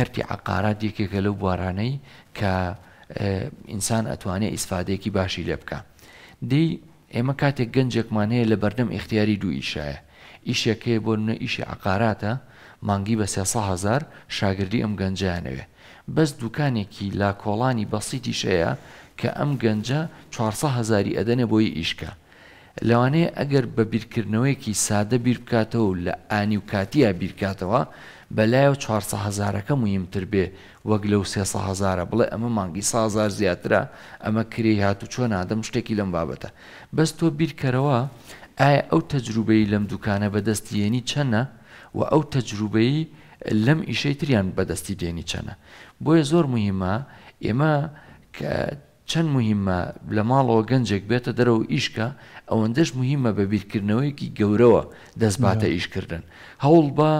کەرتی عقارات یەکێکە لەو بوارانەی کە ئینسان ئەتوانێت ئیسفادەیەکی باشی لێ بکە دی ئێمە کاتێک گەنجێکمانەیە لە بەردەم اختیاری دوو ئیشایە ئیشەکەی بۆ نە ئیشی عقاراتە مانگی بە 300هزار شاگردی ئەم گەنجیانەوێ بەس دوکانێکی لا کۆڵانی بەسییتی شەیە کە ئەم گەنجە 400 هزاری ئەدەنێ بۆی ئیشکە لەوانەیە ئەگەر بە بیرکردنەوەیەکی سادە بیر بکاتەوە لە ئانی و کاتیە بیرکاتەوە بەلایە و 400 هزارەکە مهمتر بێ وەک لەو سێسە هزارە بڵێ ئەمە مانگی سازار زیاترە ئەمە کری هات و چۆن ئادەم شتێکی لەم بابەتە بەس تۆ بیرکەرەوە ئایا ئەو تەجروبەی لەم دوکانە بەدەستیێنی چەنە و ئەو تەجروبەی لەم ئیشەی تریان بەدەستی دێنی چەنە بۆیە زۆر مهمە ئێمە چەند مهمە لە ماڵەوە گەنجێک بێتە دەرەوە ئیشکە ئەوەندەش مهمە بە بیرکردنەوەیەکی گەورەوە دەستباتە ئیشکردن هەوڵ بە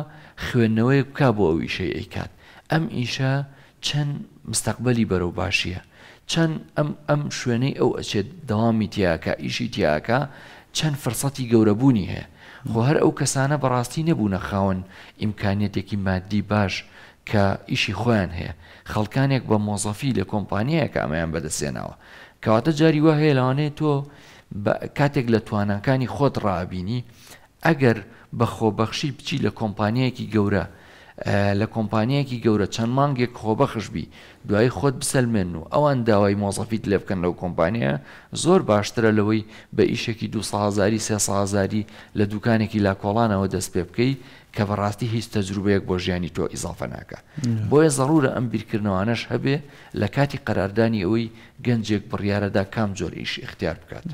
خوێندنەوەی بک بۆ ئەو ئیشەی ئەیکات ئەم ئیشە چەند مستەقبلی بەرەو باشیە چەند ئەم ئەم شوێنەی ئەو ئەچێت دەوامی تیاکە ئیشی تیاکە چەند فرسەتی گەورەبوونی هەیە خۆ هەر ئەو کەسانە بەڕاستی نەبوونە خاوەن ئیمکانیەتێکی مادی باش کە ئیشی خۆیان هەیە خەڵکانێک بە مۆزەفی لە کۆمپانیایە کامیان بەدەسێناوە کەواتە جاری وە هەیە لەوانێت تۆ کاتێک لە توانەکانی خۆت ڕابینی ئەگەر بە خۆبەخشی بچی لە کۆمپانیەکی گەورە لە کۆمپانیەکی گەورە چەند مانگێک خۆبەخشبی دوای خۆت بسەلمێن و ئەوان داوای مۆزەفیت لێ بکەن لەو کۆمپانیە زۆر باشترە لەوەی بە ئیشێکی دوهزاری سێسەهزاری لە دوکانێکی لاکۆڵانەوە دەست پێ بکەیت کە بەڕاستی هیچ تەجروبەیەک بۆ ژیانی تۆ ئیزافە ناکە بۆیە ضرورە ئەم بیرکردنەوەانەش هەبێ لە کاتی قەراردانی ئەوەی گەنجێک بڕیارەدا کام جۆر ئیش اختیار بکات.